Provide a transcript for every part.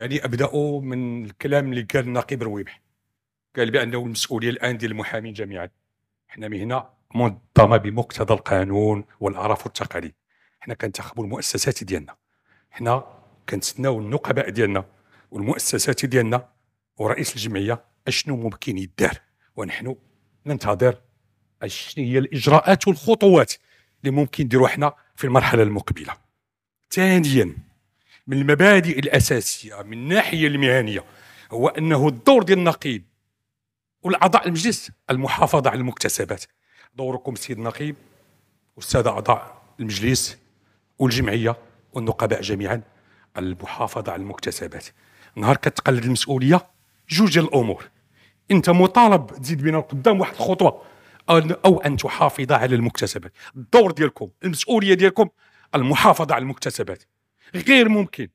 يعني ابدا من الكلام اللي قال النقيب رويبح قال بانه المسؤوليه الان ديال المحامين جميعا حنا مهنه منظمه بمقتضى القانون والعرف والتقاليد حنا كنتخبوا المؤسسات ديالنا حنا كنتسناو النقباء ديالنا والمؤسسات ديالنا ورئيس الجمعيه اشنو ممكن يدار ونحن ننتظر اشنو هي الاجراءات والخطوات اللي ممكن نديرو حنا في المرحله المقبله ثانيا من المبادئ الاساسيه من الناحيه المهنيه هو انه الدور ديال النقيب والاعضاء المجلس المحافظه على المكتسبات دوركم سيد النقيب والساده اعضاء المجلس والجمعيه والنقباء جميعا المحافظه على المكتسبات نهار كتقلد المسؤوليه جوج ديال الامور انت مطالب تزيد بنا قدام واحد الخطوه او ان تحافظ على المكتسبات الدور ديالكم المسؤوليه ديالكم المحافظه على المكتسبات غير ممكن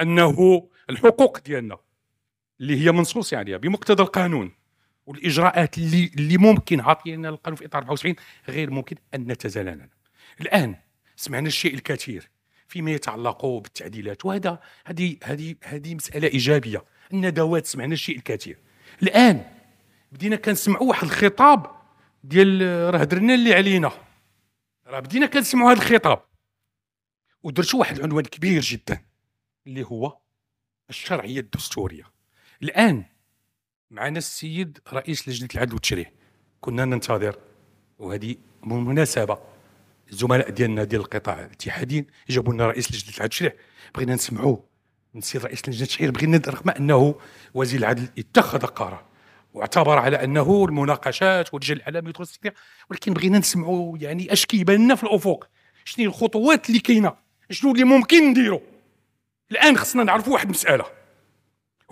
انه الحقوق ديالنا اللي هي منصوص عليها بمقتضى القانون والاجراءات اللي اللي ممكن عاطينا القانون في اطار 94 غير ممكن ان نتزلل لنا الان سمعنا الشيء الكثير فيما يتعلق بالتعديلات وهذا هذه هذه هذه مساله ايجابيه الندوات سمعنا الشيء الكثير الان بدينا كنسمعوا واحد الخطاب ديال راه درنا اللي علينا راه بدينا كنسمعوا هذا الخطاب ودرت واحد العنوان كبير جدا اللي هو الشرعيه الدستوريه الان معنا السيد رئيس لجنه العدل والتشريع كنا ننتظر وهذه بالمناسبه الزملاء ديالنا ديال القطاع الاتحادي جابوا لنا رئيس لجنه العدل والتشريع بغينا نسمعوه من السيد رئيس لجنه التشريع بغينا رغم انه وزير العدل اتخذ قرار واعتبر على انه المناقشات والجل العالمي ولكن بغينا نسمعوا يعني اش كيبان لنا في الافق شنو الخطوات اللي كاينه شنو اللي ممكن نديرو الان خصنا نعرفوا واحد المساله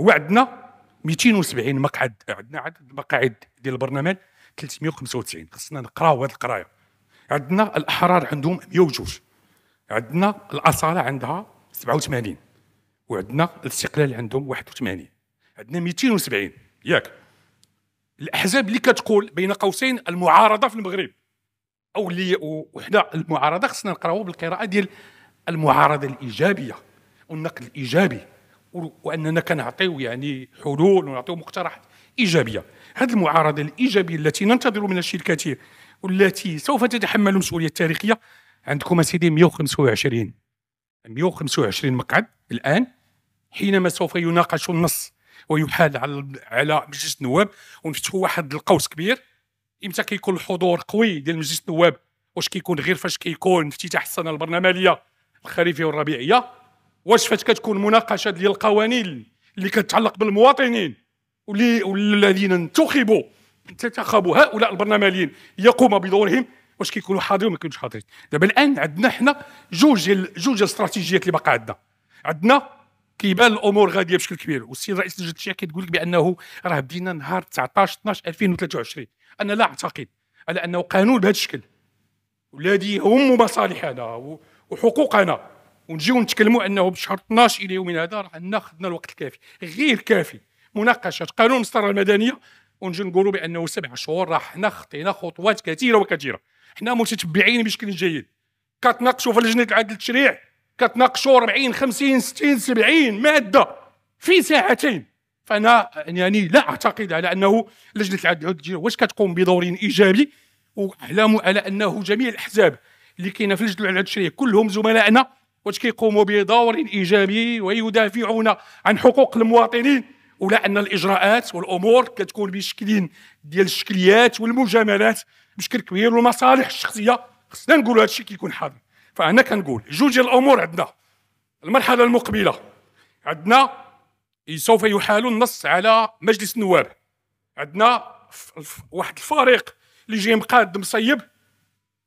هو عندنا 270 مقعد عندنا عدد المقاعد ديال البرلمان 395 خصنا نقراو هذه القرايه عندنا الاحرار عندهم 102 عندنا الاصاله عندها 87 وعندنا الاستقلال عندهم 81 عندنا 270 ياك الاحزاب اللي كتقول بين قوسين المعارضه في المغرب او اللي وحده المعارضه خصنا نقراوها بالقراءه ديال المعارضه الايجابيه والنقد الايجابي واننا كنعطيو يعني حلول ونعطيو مقترحات ايجابيه هذه المعارضه الايجابيه التي ننتظر من الشركات والتي سوف تتحمل المسؤوليه التاريخيه عندكم سيدي 125 125 مقعد الان حينما سوف يناقش النص ويحال على على مجلس النواب ونفتحوا واحد القوس كبير امتى كيكون الحضور قوي ديال مجلس النواب واش كيكون غير فاش كيكون افتتاح السنه البرلمانيه الخريفي والربيعيه واش فاش كتكون مناقشه ديال القوانين اللي كتعلق بالمواطنين واللي والذين انتخبوا انتخبوا هؤلاء البرلمانيين يقوم بدورهم واش كيكونوا حاضرين وما كيكونوش حاضرين دابا الان عندنا حنا جوج جوج الاستراتيجيات اللي باقا عندنا عندنا كيبان الامور غاديه بشكل كبير والسيد رئيس لجنه الشيعه كتقول لك بانه راه بدينا نهار 19 12 2023 انا لا اعتقد على انه قانون بهذا الشكل والذي يهم مصالحنا وحقوقنا ونجيو نتكلموا انه بشهر 12 الى يومنا هذا راه عندنا خدنا الوقت الكافي غير كافي مناقشه قانون المسطره المدنيه ونجي نقولوا بانه سبع شهور راه حنا خطينا خطوات كثيره وكثيره حنا متتبعين بشكل جيد كتناقشوا في لجنه العدل التشريع كتناقشوا 40 50 60 70 ماده في ساعتين فانا يعني لا اعتقد على انه لجنه العدل التشريع واش كتقوم بدور ايجابي واعلم على انه جميع الاحزاب اللي كاينه في الجدول على التشريع كلهم زملائنا واش كيقوموا بدور ايجابي ويدافعون عن حقوق المواطنين ولا ان الاجراءات والامور كتكون بشكل ديال الشكليات والمجاملات بشكل كبير والمصالح الشخصيه خصنا نقولوا هذا الشيء كيكون حاضر فانا كنقول جوج الامور عندنا المرحله المقبله عندنا سوف يحال النص على مجلس النواب عندنا واحد الفريق اللي جاي مقاد مصيب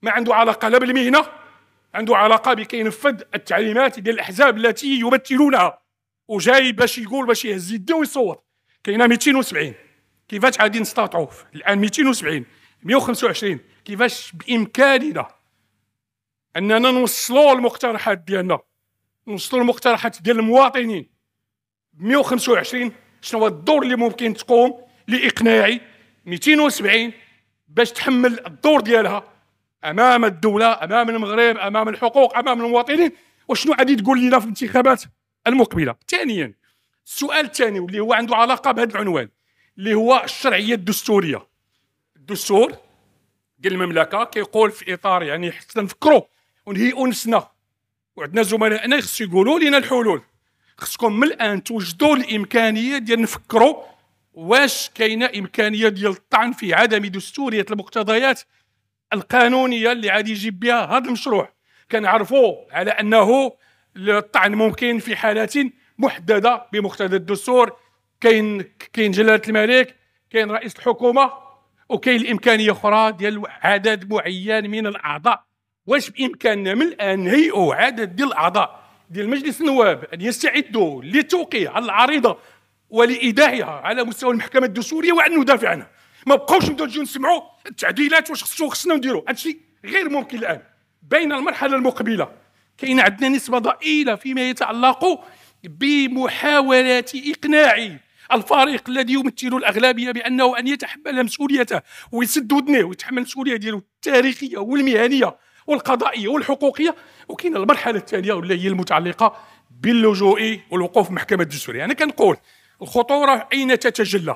ما عنده علاقه لا بالمهنه عنده علاقه ينفذ التعليمات ديال الاحزاب التي يمثلونها وجاي باش يقول باش يهز يده ويصوت كاينه 270 كيفاش غادي نستطيعوا الان 270 125 كيفاش بامكاننا اننا نوصلوا المقترحات ديالنا نوصلوا المقترحات ديال المواطنين 125 شنو هو الدور اللي ممكن تقوم لاقناع 270 باش تحمل الدور ديالها امام الدوله امام المغرب امام الحقوق امام المواطنين وشنو غادي تقول لنا في الانتخابات المقبله ثانيا السؤال الثاني واللي هو عنده علاقه بهذا العنوان اللي هو الشرعيه الدستوريه الدستور ديال المملكه كيقول في اطار يعني حتى نفكروا ونهيئوا نفسنا وعندنا زملاء هنا خصو يقولوا لنا الحلول خصكم من الان توجدوا الامكانيه ديال نفكروا واش كاينه امكانيه ديال الطعن في عدم دستوريه المقتضيات القانونيه اللي غادي يجيب بها هذا المشروع كنعرفوا على انه الطعن ممكن في حالات محدده بمقتضى الدستور كاين كاين جلاله الملك كاين رئيس الحكومه وكاين الامكانيه اخرى ديال عدد معين من الاعضاء واش بامكاننا من الان نهيئوا عدد ديال الاعضاء ديال مجلس النواب ان يستعدوا للتوقيع العريضه ولايداعها على مستوى المحكمه الدستوريه وان ندافع عنها ما بقاوش نبداو نجيو نسمعوا التعديلات واش خصو خصنا نديروا هادشي غير ممكن الان بين المرحله المقبله كاين عندنا نسبه ضئيله فيما يتعلق بمحاولات اقناع الفريق الذي يمثل الاغلبيه بانه ان يتحمل مسؤوليته ويسد ودنيه ويتحمل المسؤوليه ديالو التاريخيه والمهنيه والقضائيه والحقوقيه وكاين المرحله الثانيه واللي هي المتعلقه باللجوء والوقوف في محكمه الدستوريه انا كنقول الخطوره اين تتجلى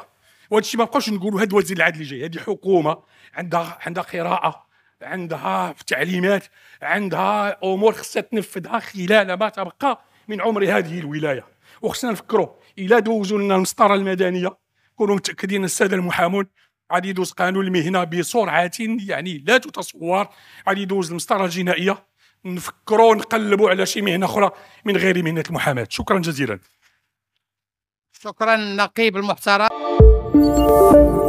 وهذا الشيء ما بقاوش نقولوا هذا وزير العدل اللي جاي هذه حكومه عندها عندها قراءه عندها تعليمات عندها امور خصها تنفذها خلال ما تبقى من عمر هذه الولايه وخصنا نفكروا الا دوزوا لنا المسطره المدنيه كونوا متاكدين الساده المحامون غادي يدوز قانون المهنه بسرعه يعني لا تتصور غادي يدوز المسطره الجنائيه نفكروا نقلبوا على شي مهنه اخرى من غير مهنه المحاماه شكرا جزيلا شكرا نقيب المحترم Música